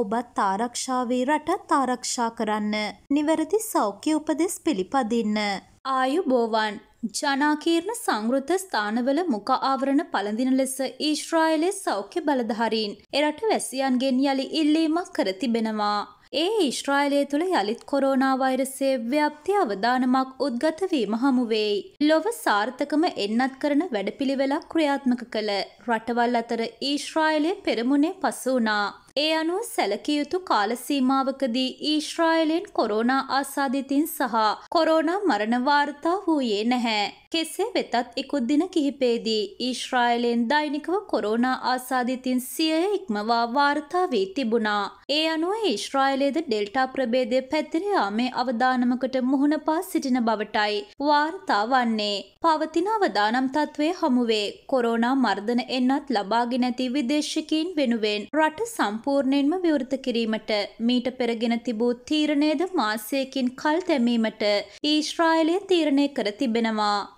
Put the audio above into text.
ඔබත් ආරක්ෂාවේ රටත් ආරක්ෂා කරන්න. නිවැරදි සෞඛ්‍ය උපදෙස් පිළිපදින්න. ආයුබෝවන් ජනාකීර්ණ සංගෘත ස්ථානවල මුඛ ආවරණ පළඳින ලෙස ඊශ්‍රායලයේ සෞඛ්‍ය බලධාරීන් එරට වැසියන්ගෙන් යළි ඉල්ලීමක් කර තිබෙනවා. ඒ ඊශ්‍රායලය තුළ යළිත් කොරෝනා වෛරසයේ ව්‍යාප්ති අවදානමක් උද්ගත වීම හමුවෙයි. ලොව සාර්ථකම එන්නත් කරන වැඩපිළිවෙලක් ක්‍රියාත්මක කළ රටවල් අතර ඊශ්‍රායලය පෙරමුණේ පසු වුණා. ඒ අනුව සැලකිය යුතු කාලසීමාවකදී ඊශ්‍රායලෙන් කොරෝනා ආසාධිතින් සහ කොරෝනා මරණ වාර්තා වූයේ නැහැ. කෙසේ වෙතත් ඉකුත් දින කිහිපේදී ඊශ්‍රායලෙන් දෛනිකව කොරෝනා ආසාධිතින් සියය ඉක්මවා වාර්තා වී තිබුණා. ඒ අනුව ඊශ්‍රායලේද ඩෙල්ටා ප්‍රබේදය පැතිර යාමේ අවදානමකට මුහුණ පා සිටින බවටයි වාර්තා වන්නේ. පවතින අවදානම් තත්ත්වය හමුවේ කොරෝනා මර්ධන එන්නත් ලබාගෙන ඇති විදේශිකීන් වෙනුවෙන් රට සම්පූර්ණයෙන්ම විවෘත කිරීමට මීට පෙරගෙන තිබූ තීරණයද මාසයකින් කල් තැමීමට ඊශ්‍රායලය තීරණය කර තිබෙනවා.